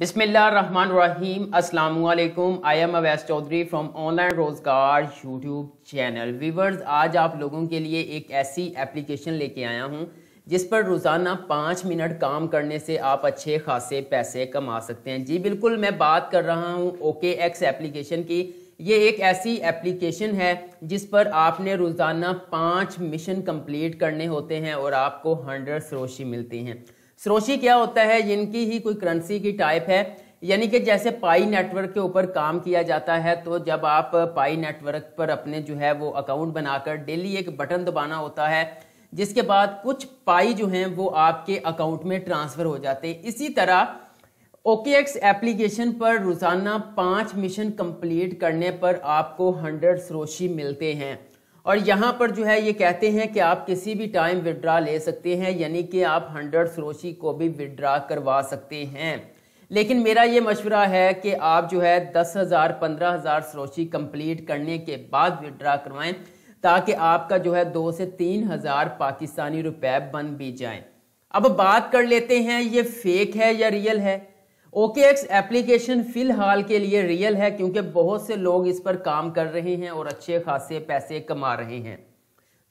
बिसमीम असलकुम I am Awais Chaudhary from online Rozgar YouTube channel viewers आज आप लोगों के लिए एक ऐसी एप्लीकेशन लेके आया हूँ जिस पर रोज़ाना पाँच मिनट काम करने से आप अच्छे खासे पैसे कमा सकते हैं जी बिल्कुल मैं बात कर रहा हूँ ओके एक्स एप्लीकेशन की ये एक ऐसी एप्लीकेशन है जिस पर आपने रोज़ाना पाँच मिशन कम्प्लीट करने होते हैं और आपको हंड्रेड सरोशी मिलती हैं सरोशी क्या होता है जिनकी ही कोई करंसी की टाइप है यानी कि जैसे पाई नेटवर्क के ऊपर काम किया जाता है तो जब आप पाई नेटवर्क पर अपने जो है वो अकाउंट बनाकर डेली एक बटन दबाना होता है जिसके बाद कुछ पाई जो हैं वो आपके अकाउंट में ट्रांसफ़र हो जाते हैं इसी तरह ओके एक्स एप्लीकेशन पर रोज़ाना पाँच मिशन कंप्लीट करने पर आपको हंड्रेड सरोशी मिलते हैं और यहाँ पर जो है ये कहते हैं कि आप किसी भी टाइम विड्रा ले सकते हैं यानी कि आप हंड्रेड सरोशी को भी विड्रा करवा सकते हैं लेकिन मेरा ये मशवरा है कि आप जो है दस हज़ार पंद्रह हज़ार सरोशी कंप्लीट करने के बाद विड्रा करवाएं ताकि आपका जो है दो से तीन हज़ार पाकिस्तानी रुपए बन भी जाएं अब बात कर लेते हैं ये फेक है या रियल है ओके एक्स एप्लीकेशन फिलहाल के लिए रियल है क्योंकि बहुत से लोग इस पर काम कर रहे हैं और अच्छे खासे पैसे कमा रहे हैं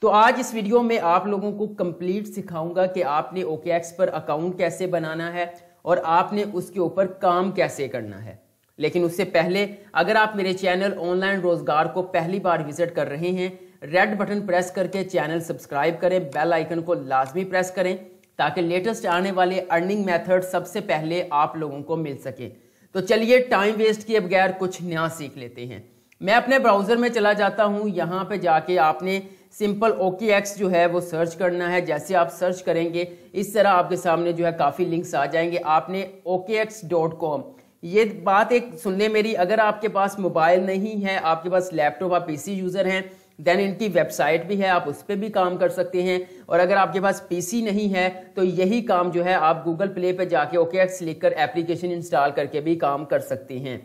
तो आज इस वीडियो में आप लोगों को कंप्लीट सिखाऊंगा कि आपने ओके एक्स पर अकाउंट कैसे बनाना है और आपने उसके ऊपर काम कैसे करना है लेकिन उससे पहले अगर आप मेरे चैनल ऑनलाइन रोजगार को पहली बार विजिट कर रहे हैं रेड बटन प्रेस करके चैनल सब्सक्राइब करें बेल आइकन को लाजमी प्रेस करें ताकि लेटेस्ट आने वाले अर्निंग मेथड सबसे पहले आप लोगों को मिल सके तो चलिए टाइम वेस्ट किए बगैर कुछ नया सीख लेते हैं मैं अपने ब्राउज़र में चला जाता हूँ यहाँ पे जाके आपने सिंपल ओके एक्स जो है वो सर्च करना है जैसे आप सर्च करेंगे इस तरह आपके सामने जो है काफ़ी लिंक्स आ जाएंगे आपने ओके एक्स डॉट कॉम ये बात एक सुन ले मेरी अगर आपके पास मोबाइल नहीं है आपके पास लैपटॉप आप पीसी यूज़र हैं देन इनकी वेबसाइट भी है आप उस पर भी काम कर सकते हैं और अगर आपके पास पीसी नहीं है तो यही काम जो है आप गूगल प्ले पर जाके ओके एक्स लिखकर एप्लीकेशन इंस्टॉल करके भी काम कर सकते हैं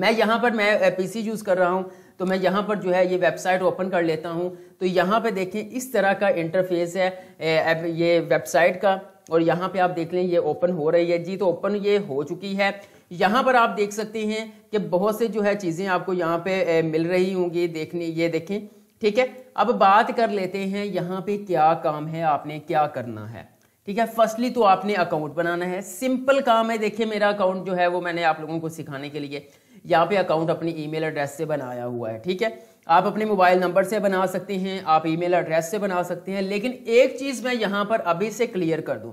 मैं यहाँ पर मैं पीसी यूज़ कर रहा हूँ तो मैं यहाँ पर जो है ये वेबसाइट ओपन कर लेता हूँ तो यहाँ पे देखें इस तरह का इंटरफेस है ये वेबसाइट का और यहाँ पे आप देख लें ये ओपन हो रही है जी तो ओपन ये हो चुकी है यहाँ पर आप देख सकते हैं कि बहुत से जो है चीज़ें आपको यहाँ पे मिल रही होंगी देखने ये देखें ठीक है अब बात कर लेते हैं यहाँ पे क्या काम है आपने क्या करना है ठीक है फर्स्टली तो आपने अकाउंट बनाना है सिंपल काम है देखिए मेरा अकाउंट जो है वो मैंने आप लोगों को सिखाने के लिए यहाँ पे अकाउंट अपनी ईमेल एड्रेस से बनाया हुआ है ठीक है आप अपने मोबाइल नंबर से बना सकते हैं आप ईमेल एड्रेस से बना सकते हैं लेकिन एक चीज़ मैं यहाँ पर अभी से क्लियर कर दूँ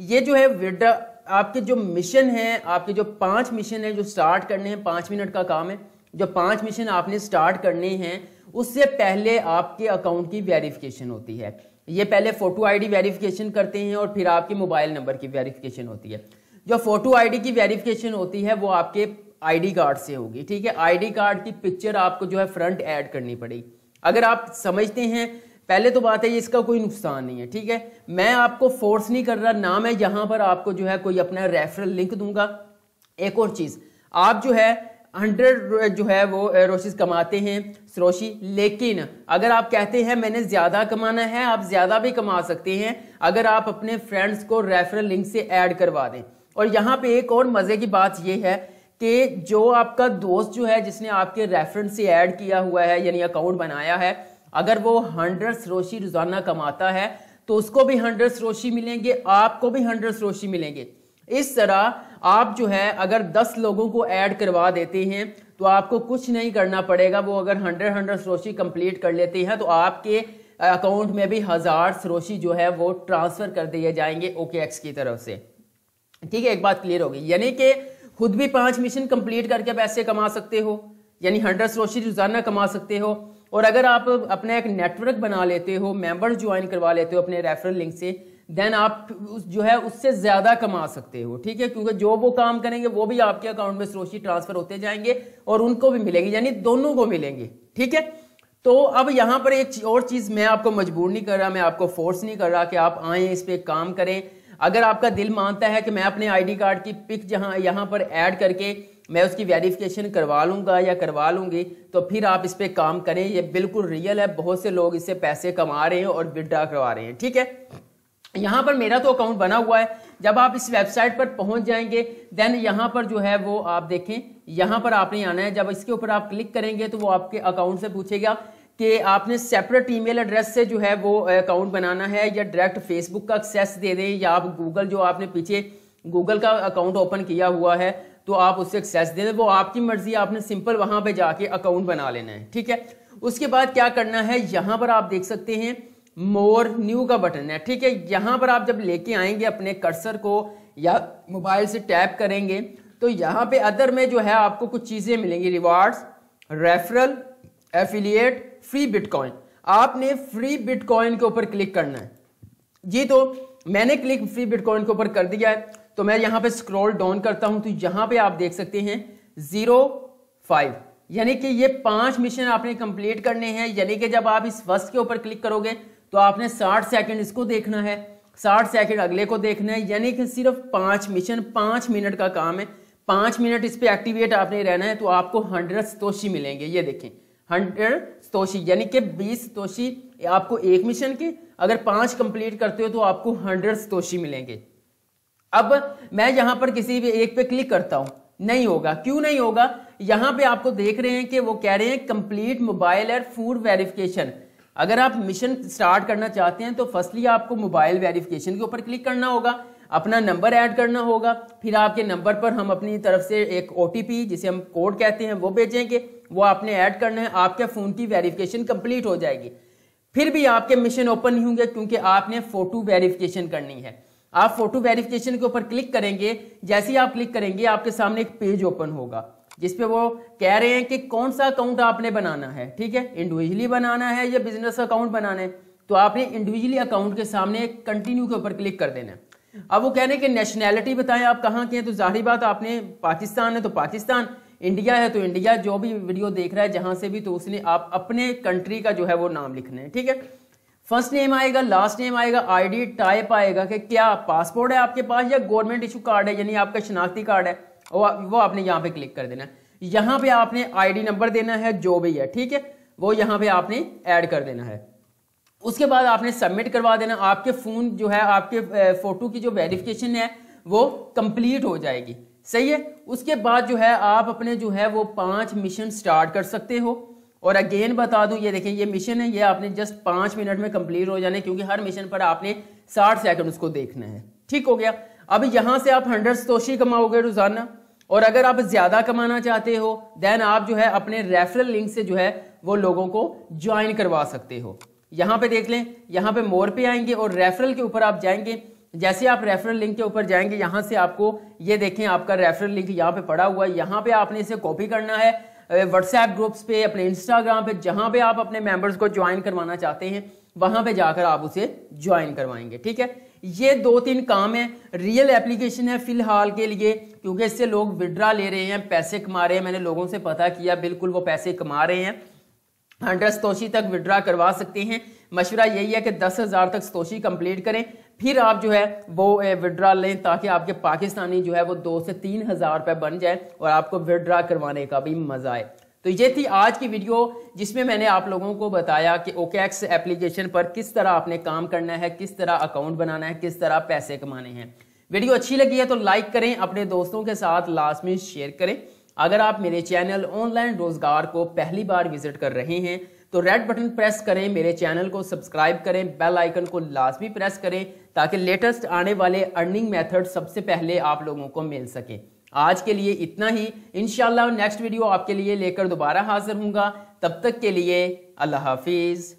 ये जो है विड्रा आपके जो मिशन है आपके जो पांच मिशन है जो स्टार्ट करने हैं पांच मिनट का काम है जो पांच मिशन आपने स्टार्ट करने हैं उससे पहले आपके अकाउंट की वेरिफिकेशन होती है ये पहले फोटो आईडी वेरिफिकेशन करते हैं और फिर आपके मोबाइल नंबर की वेरिफिकेशन होती है जो फोटो आईडी की वेरिफिकेशन होती है वो आपके आईडी कार्ड से होगी ठीक है आईडी कार्ड की पिक्चर आपको जो है फ्रंट ऐड करनी पड़ेगी अगर आप समझते हैं पहले तो बात है इसका कोई नुकसान नहीं है ठीक है मैं आपको फोर्स नहीं कर रहा ना मैं यहां पर आपको जो है कोई अपना रेफरल लिंक दूंगा एक और चीज़ आप जो है हंड्रेड जो है वो रोशीज कमाते हैं सरोशी लेकिन अगर आप कहते हैं मैंने ज़्यादा कमाना है आप ज़्यादा भी कमा सकते हैं अगर आप अपने फ्रेंड्स को रेफरल लिंक से ऐड करवा दें और यहाँ पे एक और मज़े की बात यह है कि जो आपका दोस्त जो है जिसने आपके रेफरेंस से ऐड किया हुआ है यानी अकाउंट बनाया है अगर वो हंड्रेड रोशी रोजाना कमाता है तो उसको भी हंड्रेड रोशी मिलेंगे आपको भी हंड्रेड रोशी मिलेंगे इस तरह आप जो है अगर दस लोगों को ऐड करवा देते हैं तो आपको कुछ नहीं करना पड़ेगा वो अगर हंड्रेड हंड्रेड सरोशी कंप्लीट कर लेते हैं तो आपके अकाउंट में भी हज़ार सरोशी जो है वो ट्रांसफ़र कर दिए जाएंगे ओके एक्स की तरफ से ठीक है एक बात क्लियर होगी यानी कि खुद भी पांच मिशन कंप्लीट करके पैसे कमा सकते हो यानी हंड्रेड सरोशी रोजाना कमा सकते हो और अगर आप अपना एक नेटवर्क बना लेते हो मेंबर्स ज्वाइन करवा लेते हो अपने रेफरल लिंक से देन आप जो है उससे ज़्यादा कमा सकते हो ठीक है क्योंकि जो वो काम करेंगे वो भी आपके अकाउंट में सरोशी ट्रांसफ़र होते जाएंगे और उनको भी मिलेंगे यानी दोनों को मिलेंगे ठीक है तो अब यहाँ पर एक और चीज़ मैं आपको मजबूर नहीं कर रहा मैं आपको फोर्स नहीं कर रहा कि आप आए इस पर काम करें अगर आपका दिल मानता है कि मैं अपने आईडी कार्ड की पिक जहाँ यहाँ पर ऐड करके मैं उसकी वेरिफिकेशन करवा लूँगा या करवा लूँगी तो फिर आप इस पर काम करें ये बिल्कुल रियल है बहुत से लोग इससे पैसे कमा रहे हैं और विड्रा करवा रहे हैं ठीक है यहाँ पर मेरा तो अकाउंट बना हुआ है जब आप इस वेबसाइट पर पहुंच जाएंगे देन यहाँ पर जो है वो आप देखें यहाँ पर आपने आना है जब इसके ऊपर आप क्लिक करेंगे तो वो आपके अकाउंट से पूछेगा कि आपने सेपरेट ईमेल एड्रेस से जो है वो अकाउंट बनाना है या डायरेक्ट फेसबुक का एक्सेस दे दें या आप गूगल जो आपने पीछे गूगल का अकाउंट ओपन किया हुआ है तो आप उससे एक्सेस दे दें वो आपकी मर्जी आपने सिंपल वहां पर जाके अकाउंट बना लेना है ठीक है उसके बाद क्या करना है यहां पर आप देख सकते हैं मोर न्यू का बटन है ठीक है यहां पर आप जब लेके आएंगे अपने कर्सर को या मोबाइल से टैप करेंगे तो यहां पे अदर में जो है आपको कुछ चीज़ें मिलेंगी rewards referral affiliate free bitcoin आपने फ्री बिटकॉइन के ऊपर क्लिक करना है जी तो मैंने क्लिक फ्री बिटकॉइन के ऊपर कर दिया है तो मैं यहां पे स्क्रॉल डाउन करता हूं तो यहां पे आप देख सकते हैं जीरो फाइव यानी कि ये पांच मिशन आपने कंप्लीट करने हैं यानी कि जब आप इस फर्स्ट के ऊपर क्लिक करोगे तो आपने साठ सेकेंड इसको देखना है साठ सेकेंड अगले को देखना है यानी कि सिर्फ पांच मिशन पांच मिनट का काम है पांच मिनट इस पर एक्टिवेट आपने रहना है तो आपको हंड्रेड तोशी मिलेंगे ये देखें हंड्रेड तोशी यानी कि बीस तोशी आपको एक मिशन के अगर पांच कंप्लीट करते हो तो आपको हंड्रेड तोशी मिलेंगे अब मैं यहां पर किसी भी एक पे क्लिक करता हूं नहीं होगा क्यों नहीं होगा यहां पे आपको देख रहे हैं कि वो कह रहे हैं complete mobile add food verification अगर आप मिशन स्टार्ट करना चाहते हैं तो फर्स्टली आपको मोबाइल वेरिफिकेशन के ऊपर क्लिक करना होगा अपना नंबर ऐड करना होगा फिर आपके नंबर पर हम अपनी तरफ से एक ओ जिसे हम कोड कहते हैं वो भेजेंगे वो आपने ऐड करना है आपके फ़ोन की वेरिफिकेशन कंप्लीट हो जाएगी फिर भी आपके मिशन ओपन नहीं होंगे क्योंकि आपने फ़ोटो वेरिफिकेशन करनी है आप फोटो वेरिफिकेशन के ऊपर क्लिक करेंगे जैसे ही आप क्लिक करेंगे आपके सामने एक पेज ओपन होगा जिसपे वो कह रहे हैं कि कौन सा अकाउंट आपने बनाना है ठीक है इंडिविजुअली बनाना है या बिजनेस अकाउंट बनाना है तो आपने इंडिविजुअली अकाउंट के सामने कंटिन्यू के ऊपर क्लिक कर देना है अब वो कह रहे हैं कि नेशनैलिटी बताएं आप कहाँ के हैं तो जाहिर बात आपने पाकिस्तान है तो पाकिस्तान इंडिया है तो इंडिया जो भी वीडियो देख रहा है जहां से भी तो उसने आप अपने कंट्री का जो है वो नाम लिखना है ठीक है फर्स्ट नेम आएगा लास्ट नेम आएगा आईडी टाइप आएगा कि क्या पासपोर्ट है आपके पास या गवर्नमेंट इशू कार्ड है यानी आपका शिनाख्ती कार्ड है वो वो आपने यहाँ पे क्लिक कर देना है यहाँ पे आपने आईडी नंबर देना है जो भी है ठीक है वो यहाँ पे आपने ऐड कर देना है उसके बाद आपने सबमिट करवा देना आपके फ़ोन जो है आपके फ़ोटो की जो वेरिफिकेशन है वो कंप्लीट हो जाएगी सही है उसके बाद जो है आप अपने जो है वो पांच मिशन स्टार्ट कर सकते हो और अगेन बता दूं ये देखें ये मिशन है ये आपने जस्ट पाँच मिनट में कंप्लीट हो जाने क्योंकि हर मिशन पर आपने साठ सेकंड उसको देखना है ठीक हो गया अब यहाँ से आप हंड्रेड तोशी कमाओगे रोजाना और अगर आप ज़्यादा कमाना चाहते हो देन आप जो है अपने रेफरल लिंक से जो है वो लोगों को ज्वाइन करवा सकते हो यहाँ पे देख लें यहाँ पे मोर पे आएंगे और रेफरल के ऊपर आप जाएंगे जैसे आप रेफरल लिंक के ऊपर जाएंगे यहां से आपको ये देखें आपका रेफरल लिंक यहाँ पे पड़ा हुआ है यहाँ पे आपने इसे कॉपी करना है व्हाट्सएप ग्रुप्स पे अपने इंस्टाग्राम पे जहां पे आप अपने मेंबर्स को ज्वाइन करवाना चाहते हैं वहां पे जाकर आप उसे ज्वाइन करवाएंगे ठीक है ये दो तीन काम है रियल एप्लीकेशन है फिलहाल के लिए क्योंकि इससे लोग विड्रा ले रहे हैं पैसे कमा रहे हैं मैंने लोगों से पता किया बिल्कुल वो पैसे कमा रहे हैं हंड्रेड स्तोशी तक विड्रा करवा सकते हैं मशवरा यही है कि दस हज़ार तक स्तोशी कंप्लीट करें फिर आप जो है वो विड्रा लें ताकि आपके पाकिस्तानी जो है वो दो से तीन हज़ार रुपये बन जाए और आपको विड्रा करवाने का भी मज़ा आए तो ये थी आज की वीडियो जिसमें मैंने आप लोगों को बताया कि ओकेक्स एप्लीकेशन पर किस तरह आपने काम करना है किस तरह अकाउंट बनाना है किस तरह पैसे कमाने हैं वीडियो अच्छी लगी है तो लाइक करें अपने दोस्तों के साथ लास्ट में शेयर करें अगर आप मेरे चैनल ऑनलाइन रोजगार को पहली बार विजिट कर रहे हैं तो रेड बटन प्रेस करें मेरे चैनल को सब्सक्राइब करें बेल आइकन को लाजमी प्रेस करें ताकि लेटेस्ट आने वाले अर्निंग मेथड सबसे पहले आप लोगों को मिल सके आज के लिए इतना ही इनशाला नेक्स्ट वीडियो आपके लिए लेकर दोबारा हाजिर हूँगा तब तक के लिए अल्लाह हाफिज़